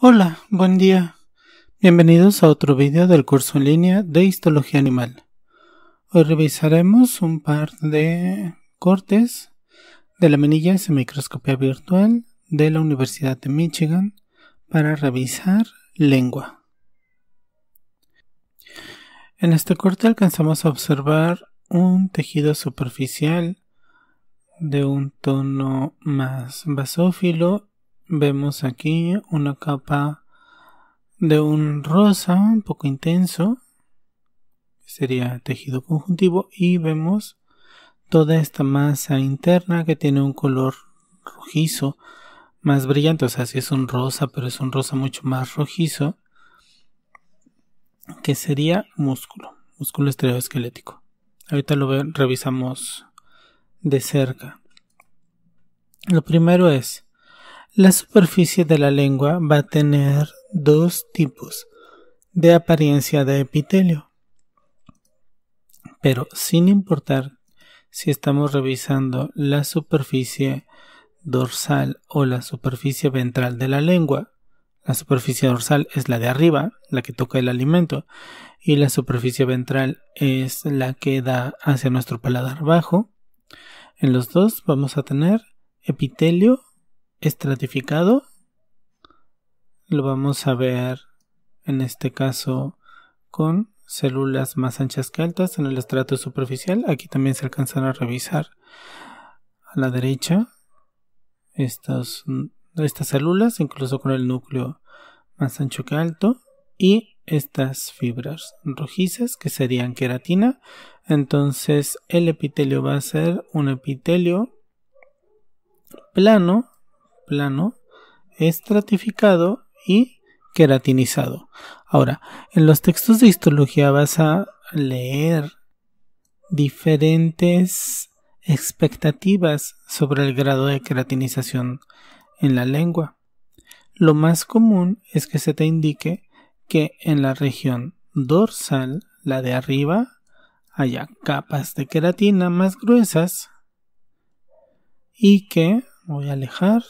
Hola, buen día. Bienvenidos a otro video del curso en línea de Histología Animal. Hoy revisaremos un par de cortes de la manilla de microscopía virtual de la Universidad de Michigan para revisar lengua. En este corte alcanzamos a observar un tejido superficial de un tono más basófilo Vemos aquí una capa de un rosa un poco intenso, sería tejido conjuntivo, y vemos toda esta masa interna que tiene un color rojizo más brillante, o sea, sí es un rosa, pero es un rosa mucho más rojizo, que sería músculo, músculo estereoesquelético. Ahorita lo revisamos de cerca. Lo primero es la superficie de la lengua va a tener dos tipos de apariencia de epitelio. Pero sin importar si estamos revisando la superficie dorsal o la superficie ventral de la lengua, la superficie dorsal es la de arriba, la que toca el alimento, y la superficie ventral es la que da hacia nuestro paladar bajo. En los dos vamos a tener epitelio estratificado lo vamos a ver en este caso con células más anchas que altas en el estrato superficial. Aquí también se alcanzan a revisar a la derecha estas, estas células, incluso con el núcleo más ancho que alto. Y estas fibras rojizas que serían queratina. Entonces el epitelio va a ser un epitelio plano plano, estratificado y queratinizado. Ahora, en los textos de histología vas a leer diferentes expectativas sobre el grado de queratinización en la lengua. Lo más común es que se te indique que en la región dorsal, la de arriba, haya capas de queratina más gruesas y que voy a alejar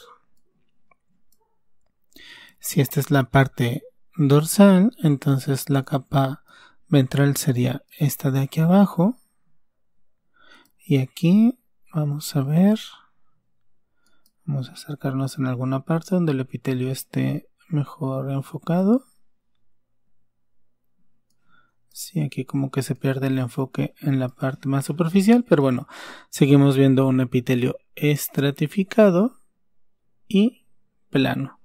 si esta es la parte dorsal, entonces la capa ventral sería esta de aquí abajo. Y aquí vamos a ver. Vamos a acercarnos en alguna parte donde el epitelio esté mejor enfocado. Sí, aquí como que se pierde el enfoque en la parte más superficial, pero bueno, seguimos viendo un epitelio estratificado y plano.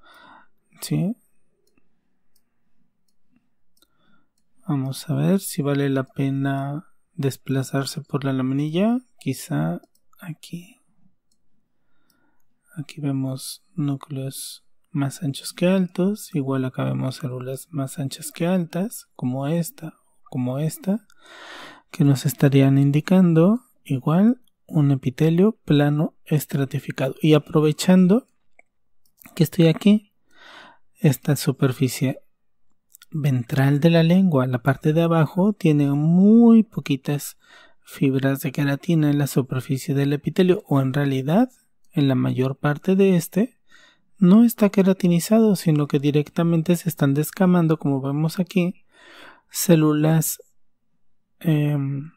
Vamos a ver si vale la pena desplazarse por la laminilla. Quizá aquí. Aquí vemos núcleos más anchos que altos. Igual acá vemos células más anchas que altas, como esta, o como esta, que nos estarían indicando igual un epitelio plano estratificado. Y aprovechando que estoy aquí, esta superficie ventral de la lengua, la parte de abajo, tiene muy poquitas fibras de queratina en la superficie del epitelio o en realidad en la mayor parte de este no está queratinizado sino que directamente se están descamando como vemos aquí células en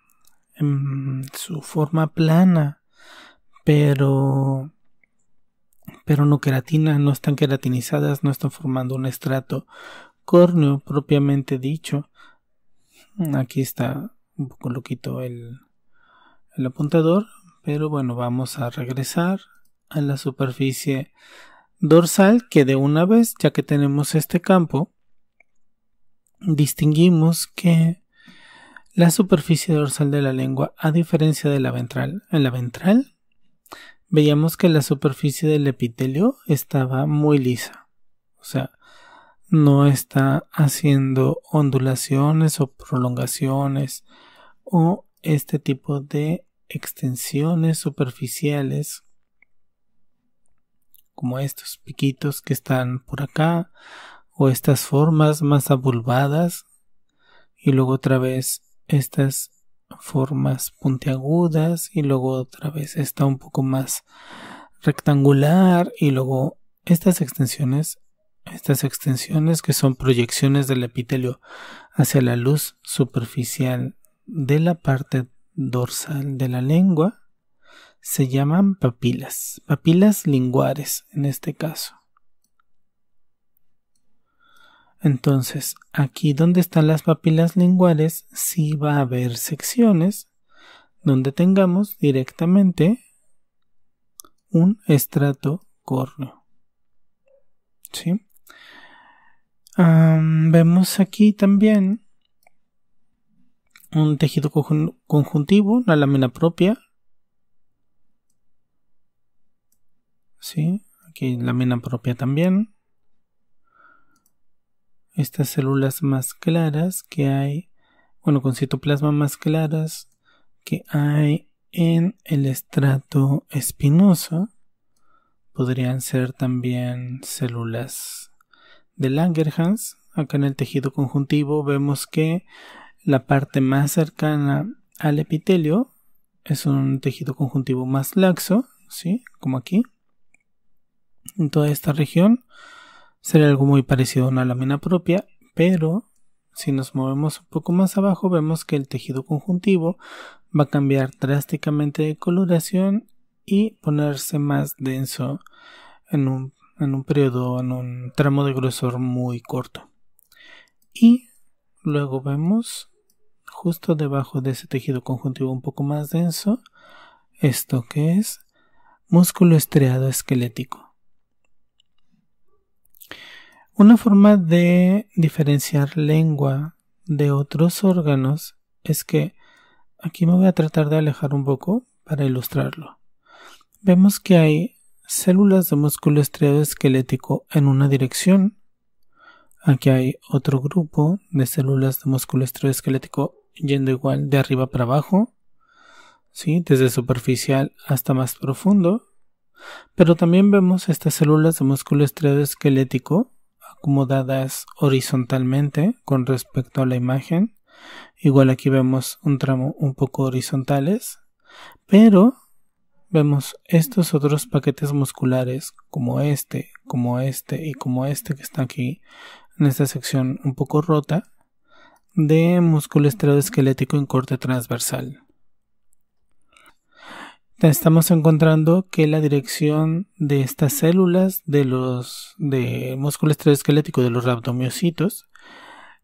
em, em, su forma plana pero pero no queratina, no están queratinizadas, no están formando un estrato córneo propiamente dicho. Mm, aquí está un poco loquito el, el apuntador, pero bueno, vamos a regresar a la superficie dorsal que de una vez, ya que tenemos este campo, distinguimos que la superficie dorsal de la lengua, a diferencia de la ventral, en la ventral veíamos que la superficie del epitelio estaba muy lisa. O sea, no está haciendo ondulaciones o prolongaciones o este tipo de extensiones superficiales como estos piquitos que están por acá o estas formas más abulbadas y luego otra vez estas formas puntiagudas y luego otra vez está un poco más rectangular y luego estas extensiones estas extensiones que son proyecciones del epitelio hacia la luz superficial de la parte dorsal de la lengua se llaman papilas, papilas linguares en este caso. Entonces, aquí donde están las papilas linguales, sí va a haber secciones donde tengamos directamente un estrato córneo. ¿Sí? vemos aquí también un tejido conjuntivo, una lámina propia. ¿Sí? Aquí lámina propia también estas células más claras que hay, bueno, con citoplasma más claras que hay en el estrato espinoso. Podrían ser también células de Langerhans. Acá en el tejido conjuntivo vemos que la parte más cercana al epitelio es un tejido conjuntivo más laxo, ¿sí? Como aquí. En toda esta región Será algo muy parecido a una lámina propia, pero si nos movemos un poco más abajo vemos que el tejido conjuntivo va a cambiar drásticamente de coloración y ponerse más denso en un, en un periodo, en un tramo de grosor muy corto. Y luego vemos justo debajo de ese tejido conjuntivo un poco más denso esto que es músculo estriado esquelético. Una forma de diferenciar lengua de otros órganos es que aquí me voy a tratar de alejar un poco para ilustrarlo. Vemos que hay células de músculo estriado esquelético en una dirección. Aquí hay otro grupo de células de músculo estriado esquelético yendo igual de arriba para abajo, ¿sí? desde superficial hasta más profundo. Pero también vemos estas células de músculo estriado esquelético acomodadas horizontalmente con respecto a la imagen. Igual aquí vemos un tramo un poco horizontales, pero vemos estos otros paquetes musculares como este, como este y como este que está aquí en esta sección un poco rota de músculo esquelético en corte transversal estamos encontrando que la dirección de estas células de los de músculo esquelético de los rhabdomiocitos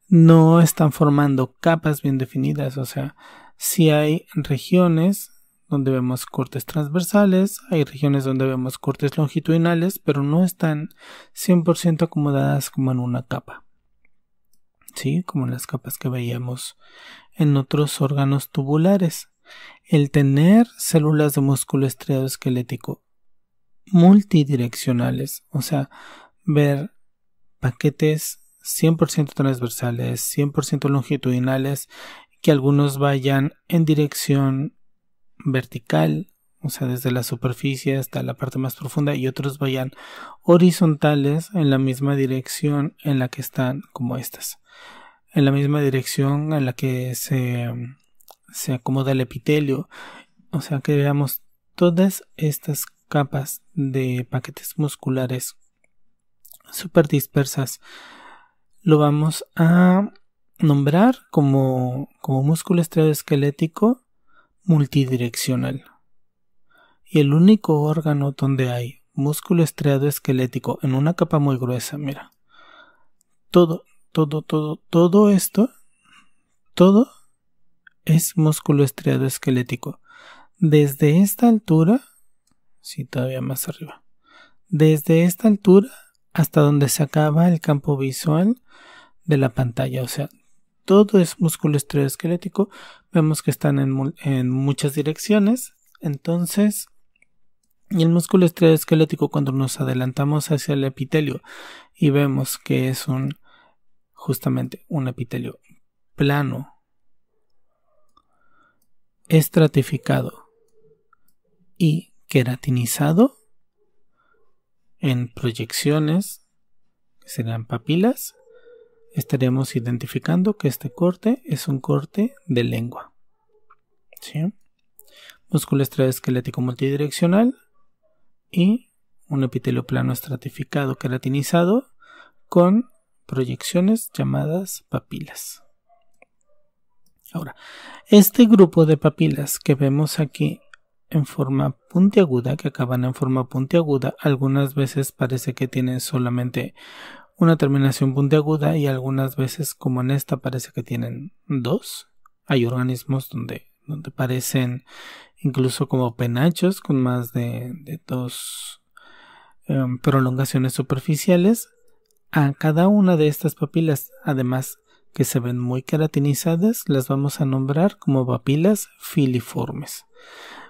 no están formando capas bien definidas, o sea, si hay regiones donde vemos cortes transversales, hay regiones donde vemos cortes longitudinales, pero no están 100% acomodadas como en una capa. Sí, como en las capas que veíamos en otros órganos tubulares. El tener células de músculo estriado esquelético multidireccionales, o sea, ver paquetes 100% transversales, 100% longitudinales, que algunos vayan en dirección vertical, o sea, desde la superficie hasta la parte más profunda, y otros vayan horizontales en la misma dirección en la que están, como estas, en la misma dirección en la que se se acomoda el epitelio, o sea, que veamos todas estas capas de paquetes musculares super dispersas. Lo vamos a nombrar como, como músculo esquelético multidireccional. Y el único órgano donde hay músculo estriado esquelético en una capa muy gruesa, mira. Todo, todo, todo, todo esto, todo es músculo estriado esquelético. Desde esta altura, sí, todavía más arriba, desde esta altura hasta donde se acaba el campo visual de la pantalla, o sea, todo es músculo estriado esquelético. Vemos que están en, muchas direcciones, entonces y el músculo estriado esquelético, cuando nos adelantamos hacia el epitelio y vemos que es un justamente un epitelio plano estratificado y queratinizado en proyecciones que serán papilas estaremos identificando que este corte es un corte de lengua músculo extraesquelético multidireccional y un epitelio plano estratificado queratinizado con proyecciones llamadas papilas Ahora, este grupo de papilas que vemos aquí en forma puntiaguda, que acaban en forma puntiaguda, algunas veces parece que tienen solamente una terminación puntiaguda y algunas veces, como en esta, parece que tienen dos. Hay organismos donde, donde parecen incluso como penachos con más de, dos em, prolongaciones superficiales. A cada una de estas papilas, además, que se ven muy queratinizadas las vamos a nombrar como papilas filiformes.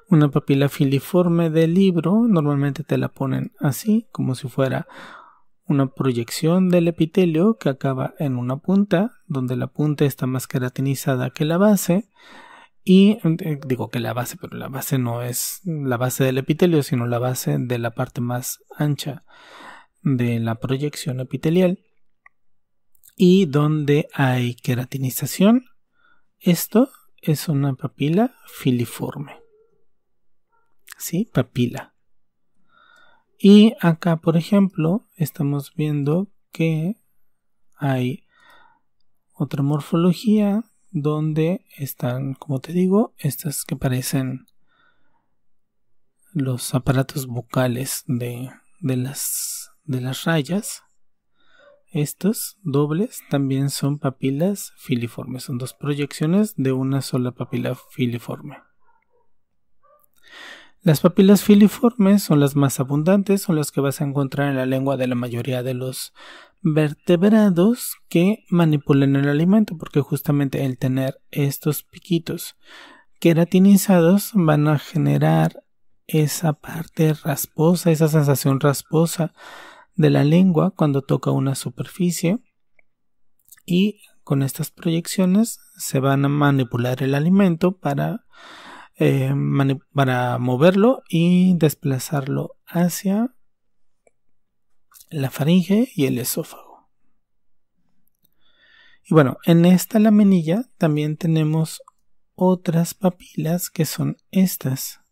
Una papila filiforme del libro normalmente te la ponen así, como si fuera una proyección del epitelio que acaba en una punta, donde la punta está más queratinizada que la base. Y eh, digo que la base, pero la base no es la base del epitelio, sino la base de la parte más ancha de la proyección epitelial y donde hay queratinización, esto es una papila filiforme. ¿Sí? Papila. Y acá, por ejemplo, estamos viendo que hay otra morfología donde están, como te digo, estas que parecen los aparatos bucales de, de las rayas. Estos dobles también son papilas filiformes, son dos proyecciones de una sola papila filiforme. Las papilas filiformes son las más abundantes, son las que vas a encontrar en la lengua de la mayoría de los vertebrados que manipulan el alimento, porque justamente el tener estos piquitos queratinizados van a generar esa parte rasposa, esa sensación rasposa de la lengua cuando toca una superficie y con estas proyecciones se van a manipular el alimento para, eh, para moverlo y desplazarlo hacia la faringe y el esófago. Y bueno, en esta laminilla también tenemos otras papilas que son estas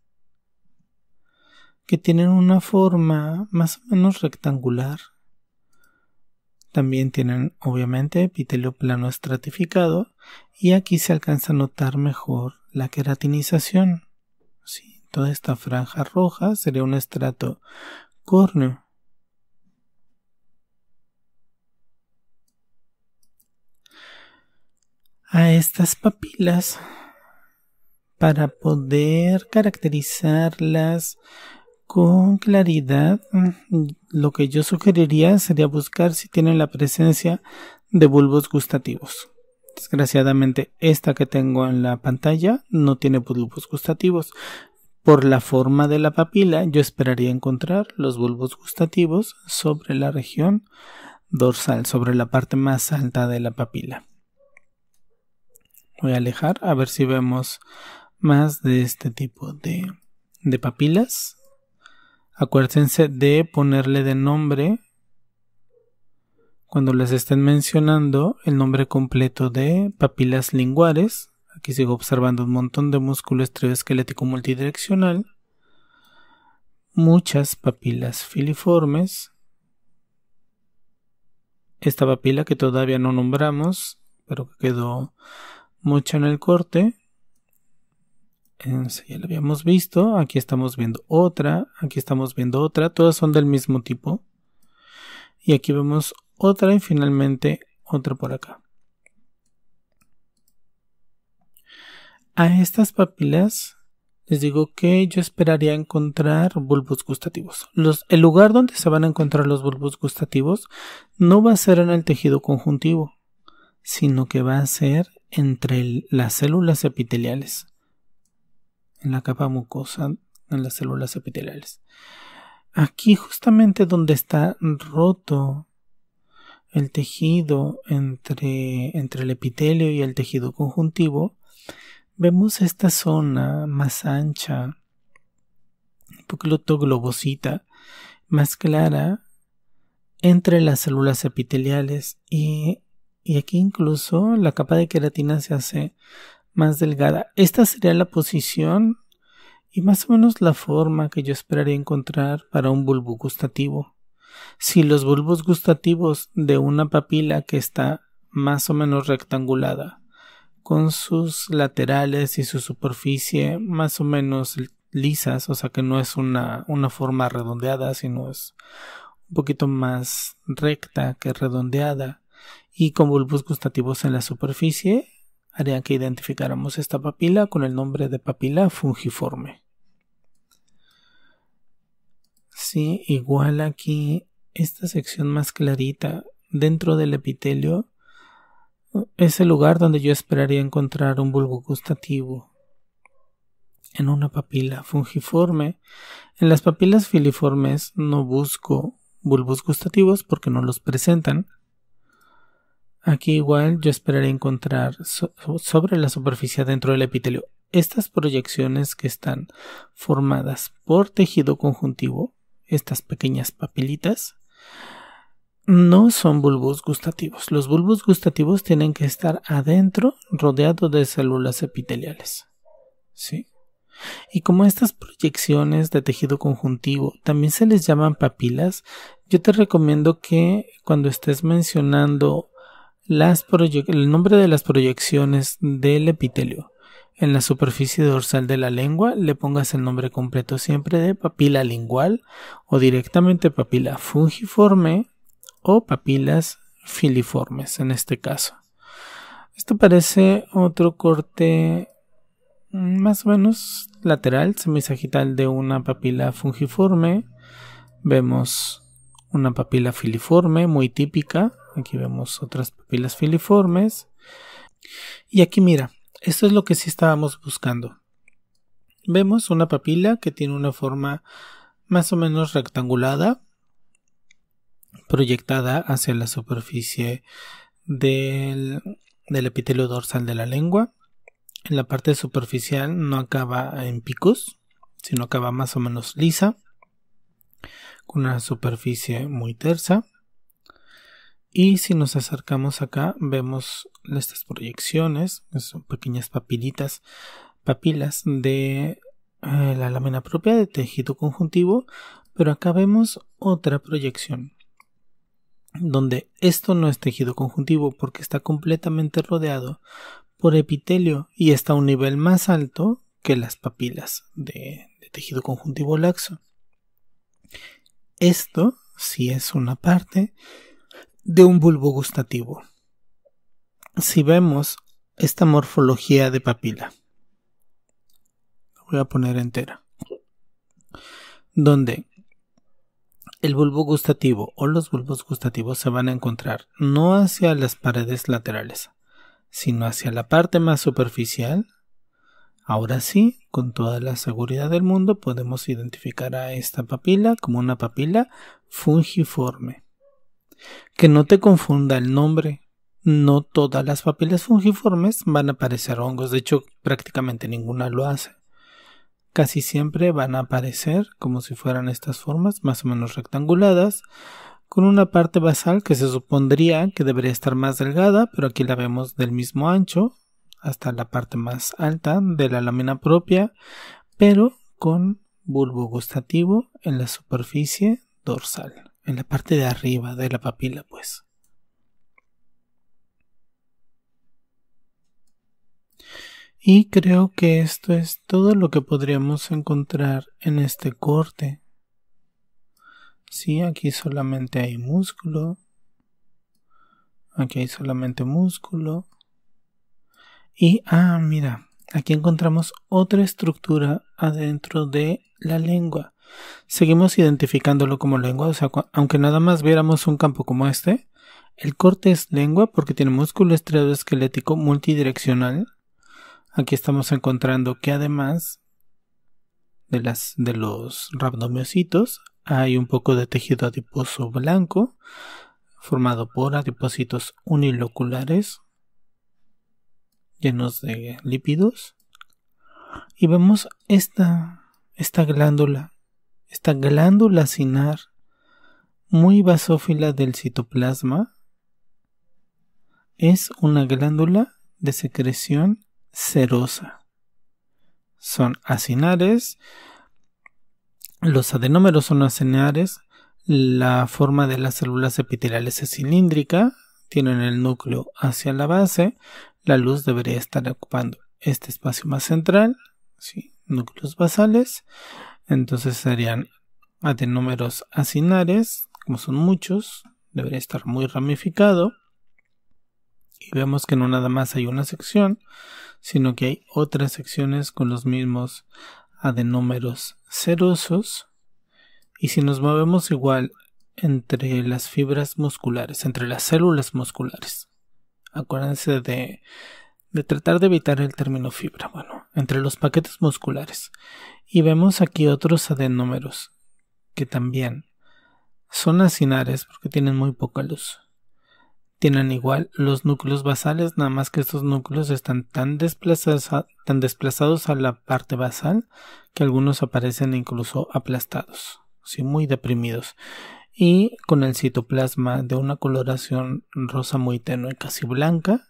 que tienen una forma más o menos rectangular. También tienen obviamente epitelio plano estratificado y aquí se alcanza a notar mejor la queratinización. Sí, toda esta franja roja sería un estrato córneo. A estas papilas para poder caracterizarlas con claridad, mm, lo que yo sugeriría sería buscar si tienen la presencia de bulbos gustativos. Desgraciadamente, esta que tengo en la pantalla no tiene bulbos gustativos. Por la forma de la papila, yo esperaría encontrar los bulbos gustativos sobre la región dorsal, sobre la parte más alta de la papila. Voy a alejar a ver si vemos más de este tipo de, de papilas Acuérdense de ponerle de nombre cuando les estén mencionando el nombre completo de papilas linguares. Aquí sigo observando un montón de músculo estreoesquelético multidireccional. Muchas papilas filiformes. Esta papila que todavía no nombramos, pero que quedó mucho en el corte ya lo habíamos visto. Aquí estamos viendo otra. Aquí estamos viendo otra. Todas son del mismo tipo. Y aquí vemos otra y finalmente otra por acá. A estas papilas les digo que yo esperaría encontrar bulbos gustativos. el lugar donde se van a encontrar los bulbos gustativos no va a ser en el tejido conjuntivo, sino que va a ser entre las células epiteliales en la capa mucosa en las células epiteliales. Aquí justamente donde está roto el tejido entre, entre el epitelio y el tejido conjuntivo, vemos esta zona más ancha, un poquito globosita, más clara entre las células epiteliales y, y aquí incluso la capa de queratina se hace más delgada. Esta sería la posición y más o menos la forma que yo esperaría encontrar para un bulbo gustativo. Si los bulbos gustativos de una papila que está más o menos rectangulada, con sus laterales y su superficie más o menos lisas, o sea que no es una, una forma redondeada, sino es un poquito más recta que redondeada, y con bulbos gustativos en la superficie, haría que identificáramos esta papila con el nombre de papila fungiforme. Sí, igual aquí esta sección más clarita dentro del epitelio eh, es el lugar donde yo esperaría encontrar un bulbo gustativo. En una papila fungiforme, en las papilas filiformes no busco bulbos gustativos porque no los presentan, Aquí igual yo esperaré encontrar sobre la superficie dentro del epitelio estas proyecciones que están formadas por tejido conjuntivo, estas pequeñas papilitas, no son bulbos gustativos. Los bulbos gustativos tienen que estar adentro, rodeado de células epiteliales. ¿Sí? Y como estas proyecciones de tejido conjuntivo también se les llaman papilas, yo te recomiendo que cuando estés mencionando el nombre de las proyecciones del epitelio. En la superficie dorsal de la lengua le pongas el nombre completo siempre de papila lingual o directamente papila fungiforme o papilas filiformes en este caso. Esto parece otro corte mm, más o menos lateral, semisagital de una papila fungiforme. Vemos una papila filiforme muy típica Aquí vemos otras papilas filiformes. Y aquí mira, esto es lo que sí estábamos buscando. Vemos una papila que tiene una forma más o menos rectangulada, proyectada hacia la superficie del, del epitelio dorsal de la lengua. En la parte superficial no acaba en picos, sino acaba más o menos lisa, con una superficie muy tersa. Y si nos acercamos acá, vemos estas proyecciones, son pequeñas papilitas, papilas de eh, la lámina propia de tejido conjuntivo, pero acá vemos otra proyección donde esto no es tejido conjuntivo porque está completamente rodeado por epitelio y está a un nivel más alto que las papilas de, tejido conjuntivo laxo. Esto sí es una parte de un bulbo gustativo. Si vemos esta morfología de papila, voy a poner entera, donde el bulbo gustativo o los bulbos gustativos se van a encontrar no hacia las paredes laterales, sino hacia la parte más superficial. Ahora sí, con toda la seguridad del mundo, podemos identificar a esta papila como una papila fungiforme. Que no te confunda el nombre. No todas las papilas fungiformes van a aparecer hongos, de hecho prácticamente ninguna lo hace. Casi siempre van a aparecer como si fueran estas formas más o menos rectanguladas, con una parte basal que se supondría que debería estar más delgada, pero aquí la vemos del mismo ancho hasta la parte más alta de la lámina propia, pero con bulbo gustativo en la superficie dorsal en la parte de arriba de la papila, pues. Y creo que esto es todo lo que podríamos encontrar en este corte. Sí, aquí solamente hay músculo. Aquí hay solamente músculo. Y, ah, mira, aquí encontramos otra estructura adentro de la lengua seguimos identificándolo como lengua, o sea, aunque nada más viéramos un campo como este, el corte es lengua porque tiene músculo estriado esquelético multidireccional. Aquí estamos encontrando que además de, las, de los rabdomiocitos hay un poco de tejido adiposo blanco formado por adipocitos uniloculares llenos de lípidos y vemos esta, esta glándula esta glándula acinar muy basófila del citoplasma, es una glándula de secreción serosa. Son acinares, los adenómeros son acinares, la forma de las células epiteliales es cilíndrica, tienen el núcleo hacia la base, la luz debería estar ocupando este espacio más central, ¿sí? núcleos basales, entonces serían adenómeros números acinares, como son muchos, debería estar muy ramificado. Y vemos que no nada más hay una sección, sino que hay otras secciones con los mismos adenómeros serosos. Y si nos movemos igual entre las fibras musculares, entre las células musculares, acuérdense de, de tratar de evitar el término fibra. Bueno, entre los paquetes musculares. Y vemos aquí otros adenómeros que también son acinares porque tienen muy poca luz. Tienen igual los núcleos basales, nada más que estos núcleos están tan desplazados, a, tan desplazados a la parte basal que algunos aparecen incluso aplastados, sí, muy deprimidos. Y con el citoplasma de una coloración rosa muy tenue, casi blanca,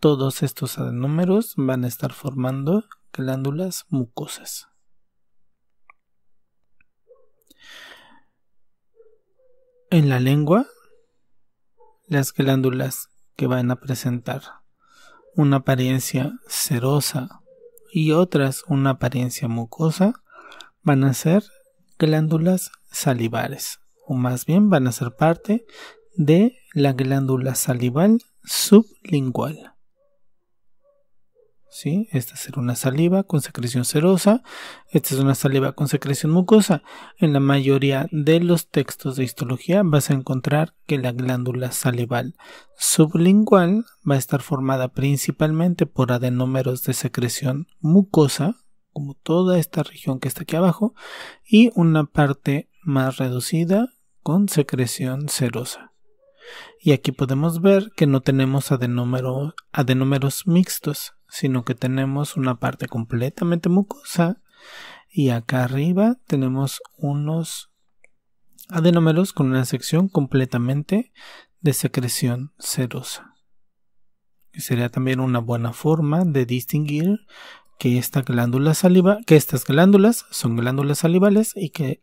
todos estos adenómeros van a estar formando glándulas mucosas. En la lengua, las glándulas que van a presentar una apariencia serosa y otras una apariencia mucosa van a ser glándulas salivares, o más bien van a ser parte de la glándula salival sublingual. ¿sí? Esta será una saliva con secreción serosa, esta es una saliva con secreción mucosa. En la mayoría de los textos de histología vas a encontrar que la glándula salival sublingual va a estar formada principalmente por adenómeros de secreción mucosa, como toda esta región que está aquí abajo, y una parte más reducida con secreción serosa. Y aquí podemos ver que no tenemos adenómeros mixtos, sino que tenemos una parte completamente mucosa y acá arriba tenemos unos adenómeros con una sección completamente de secreción serosa. sería también una buena forma de distinguir que, esta glándula saliva, que estas glándulas son glándulas salivales y que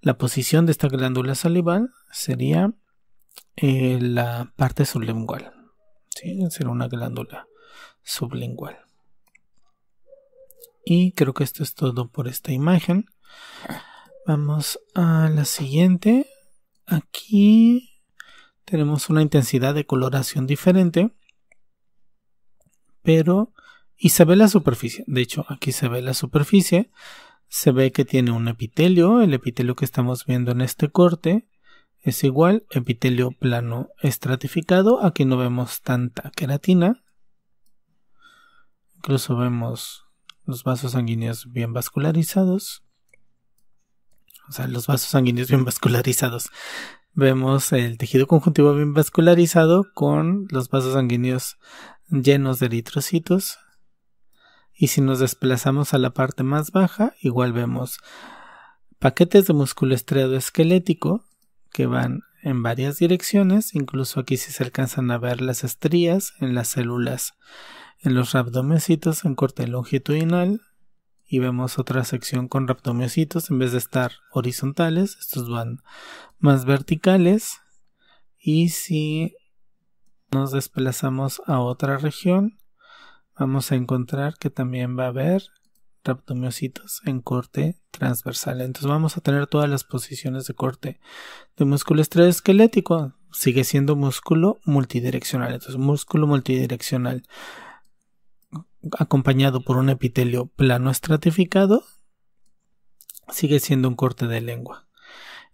la posición de esta glándula salival sería eh, la parte sublingual será una glándula sublingual. Y creo que esto es todo por esta imagen. Vamos a la siguiente. Aquí tenemos una intensidad de coloración diferente, pero... Y se ve la superficie. De hecho, aquí se ve la superficie. Se ve que tiene un epitelio, el epitelio que estamos viendo en este corte es igual epitelio plano estratificado. Aquí no vemos tanta queratina. Incluso vemos los vasos sanguíneos bien vascularizados. O sea, los vasos sanguíneos bien vascularizados. Vemos el tejido conjuntivo bien vascularizado con los vasos sanguíneos llenos de eritrocitos. Y si nos desplazamos a la parte más baja, igual vemos paquetes de músculo estriado esquelético que van en varias direcciones, incluso aquí si se alcanzan a ver las estrías en las células, en los rabdomiocitos en corte longitudinal y vemos otra sección con rabdomiocitos en vez de estar horizontales, estos van más verticales y si nos desplazamos a otra región vamos a encontrar que también va a haber en corte transversal. Entonces vamos a tener todas las posiciones de corte de músculo esteroesquelético, Sigue siendo músculo multidireccional. Entonces músculo multidireccional acompañado por un epitelio plano estratificado sigue siendo un corte de lengua.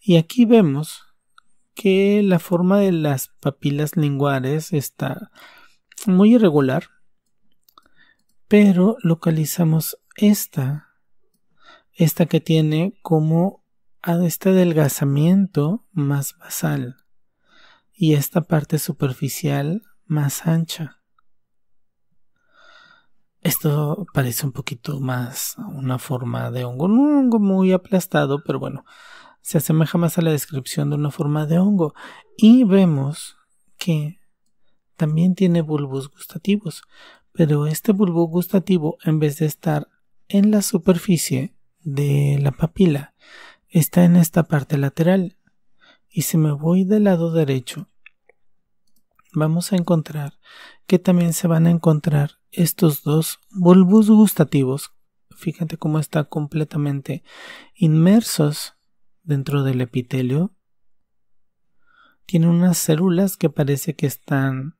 Y aquí vemos que la forma de las papilas linguares está muy irregular, pero localizamos esta, esta que tiene como ah, este adelgazamiento más basal y esta parte superficial más ancha. Esto parece un poquito más una forma de hongo, un hongo muy aplastado, pero bueno, se asemeja más a la descripción de una forma de hongo. Y vemos que también tiene bulbos gustativos, pero este bulbo gustativo, en vez de estar en la superficie de la papila está en esta parte lateral y si me voy del lado derecho vamos a encontrar que también se van a encontrar estos dos bulbos gustativos fíjate cómo está completamente inmersos dentro del epitelio tiene unas células que parece que están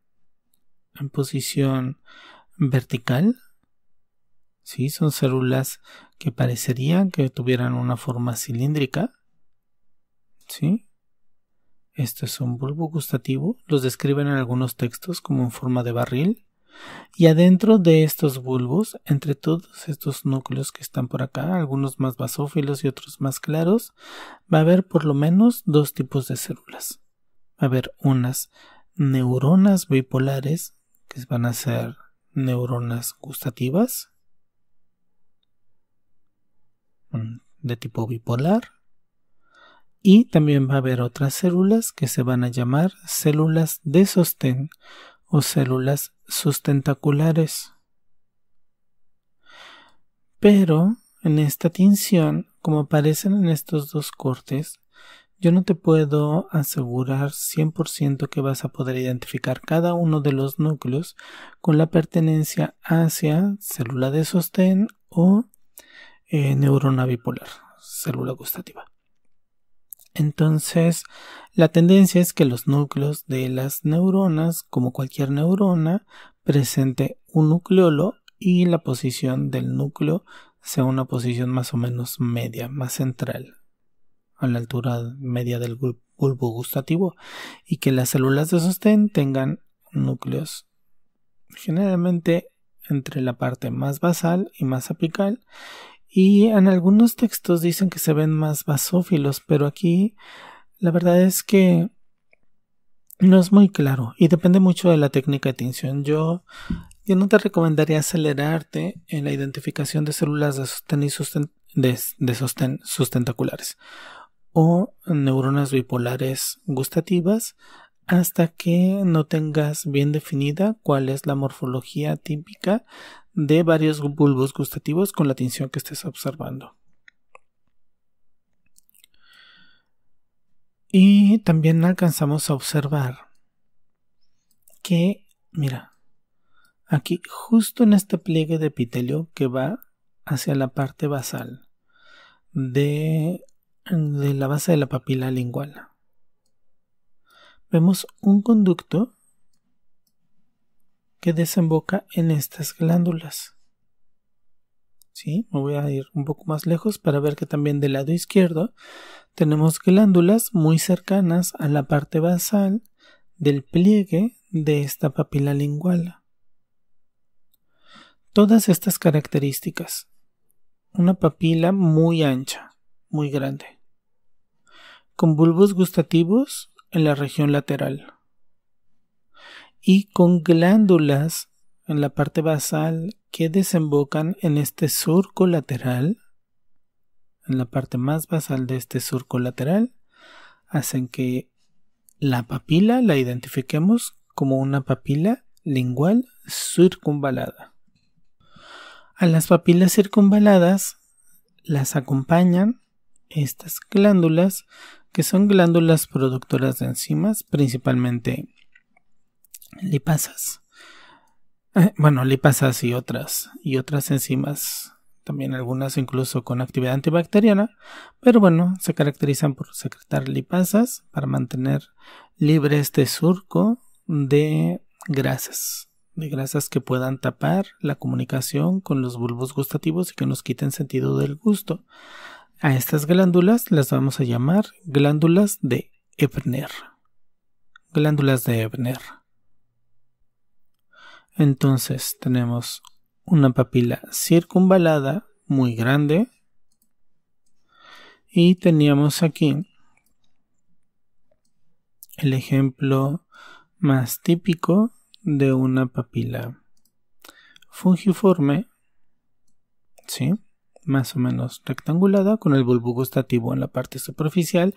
en posición vertical ¿sí? Son células que parecerían que tuvieran una forma cilíndrica, ¿sí? Esto es un bulbo gustativo, los describen en algunos textos como en forma de barril. Y adentro de estos bulbos, entre todos estos núcleos que están por acá, algunos más basófilos y otros más claros, va a haber por lo menos dos tipos de células. Va a haber unas neuronas bipolares, que van a ser neuronas gustativas, de tipo bipolar. Y también va a haber otras células que se van a llamar células de sostén o células sustentaculares. Pero en esta tinción, como aparecen en estos dos cortes, yo no te puedo asegurar 100% que vas a poder identificar cada uno de los núcleos con la pertenencia hacia célula de sostén o eh, neurona bipolar, célula gustativa. Entonces, la tendencia es que los núcleos de las neuronas, como cualquier neurona, presente un nucleolo y la posición del núcleo sea una posición más o menos media, más central, a la altura media del bulbo gustativo, y que las células de sostén tengan núcleos generalmente entre la parte más basal y más apical y en algunos textos dicen que se ven más basófilos, pero aquí la verdad es que no es muy claro y depende mucho de la técnica de tinción. Yo, yo no te recomendaría acelerarte en la identificación de células de sostén y de, de sostén sustentaculares o neuronas bipolares gustativas hasta que no tengas bien definida cuál es la morfología típica de varios bulbos gustativos con la tinción que estés observando. Y también alcanzamos a observar que, mira, aquí justo en este pliegue de epitelio que va hacia la parte basal de, de la base de la papila lingual, vemos un conducto que desemboca en estas glándulas. Me voy a ir un poco más lejos para ver que también del lado izquierdo tenemos glándulas muy cercanas a la parte basal del pliegue de esta papila lingual. Todas estas características. Una papila muy ancha, muy grande. Con bulbos gustativos en la región lateral y con glándulas en la parte basal que desembocan en este surco lateral, en la parte más basal de este surco lateral, hacen que la papila la identifiquemos como una papila lingual circunvalada. A las papilas circunvaladas las acompañan estas glándulas que son glándulas productoras de enzimas, principalmente lipasas. Eh, bueno, lipasas y otras, y otras enzimas, también algunas incluso con actividad antibacteriana, pero bueno, se caracterizan por secretar lipasas para mantener libre este surco de grasas, de grasas que puedan tapar la comunicación con los bulbos gustativos y que nos quiten sentido del gusto. A estas glándulas las vamos a llamar glándulas de Ebner. Glándulas de Ebner. Entonces tenemos una papila circunvalada muy grande y teníamos aquí el ejemplo más típico de una papila fungiforme, ¿sí? más o menos rectangulada con el bulbo gustativo en la parte superficial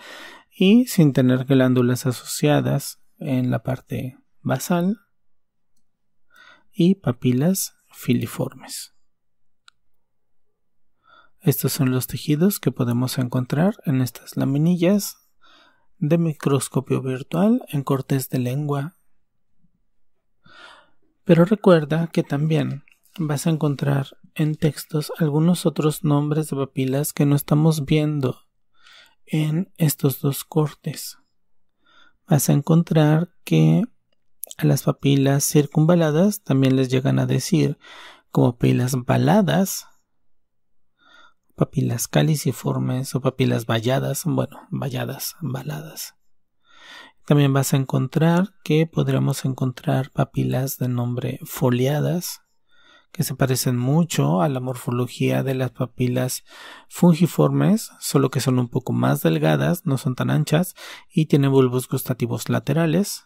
y sin tener glándulas asociadas en la parte basal y papilas filiformes. Estos son los tejidos que podemos encontrar en estas laminillas de microscopio virtual en cortes de lengua. Pero recuerda que también vas a encontrar en textos algunos otros nombres de papilas que no estamos viendo en estos dos cortes. Vas a encontrar que a las papilas circunvaladas también les llegan a decir como papilas baladas, papilas caliciformes o papilas valladas, bueno, valladas, baladas. También vas a encontrar que podremos encontrar papilas de nombre foliadas, que se parecen mucho a la morfología de las papilas fungiformes, solo que son un poco más delgadas, no son tan anchas y tienen bulbos gustativos laterales.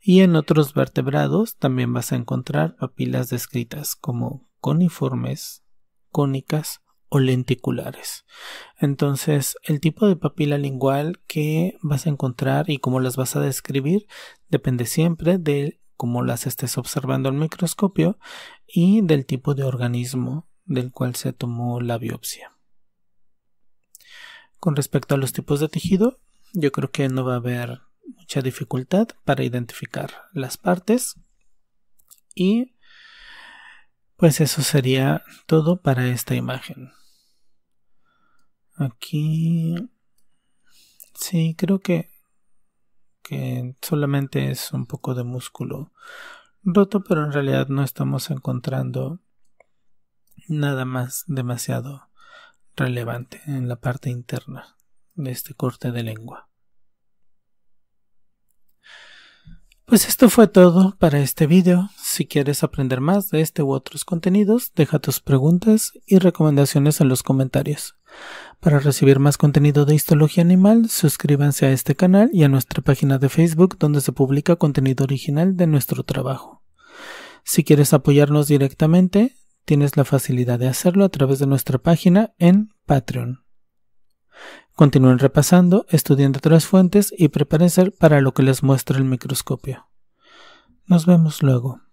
Y en otros vertebrados también vas a encontrar papilas descritas como coniformes, cónicas o lenticulares. Entonces, el tipo de papila lingual que vas a encontrar y cómo las vas a describir depende siempre del como las estés observando al microscopio y del tipo de organismo del cual se tomó la biopsia. Con respecto a los tipos de tejido, yo creo que no va a haber mucha dificultad para identificar las partes y pues eso sería todo para esta imagen. Aquí sí, creo que solamente es un poco de músculo roto, pero en realidad no estamos encontrando nada más demasiado relevante en la parte interna de este corte de lengua. Pues esto fue todo para este video. Si quieres aprender más de este u otros contenidos, deja tus preguntas y recomendaciones en los comentarios. Para recibir más contenido de histología animal, suscríbanse a este canal y a nuestra página de Facebook donde se publica contenido original de nuestro trabajo. Si quieres apoyarnos directamente, tienes la facilidad de hacerlo a través de nuestra página en Patreon. Continúen repasando, estudiando otras fuentes y prepárense para lo que les muestra el microscopio. Nos vemos luego.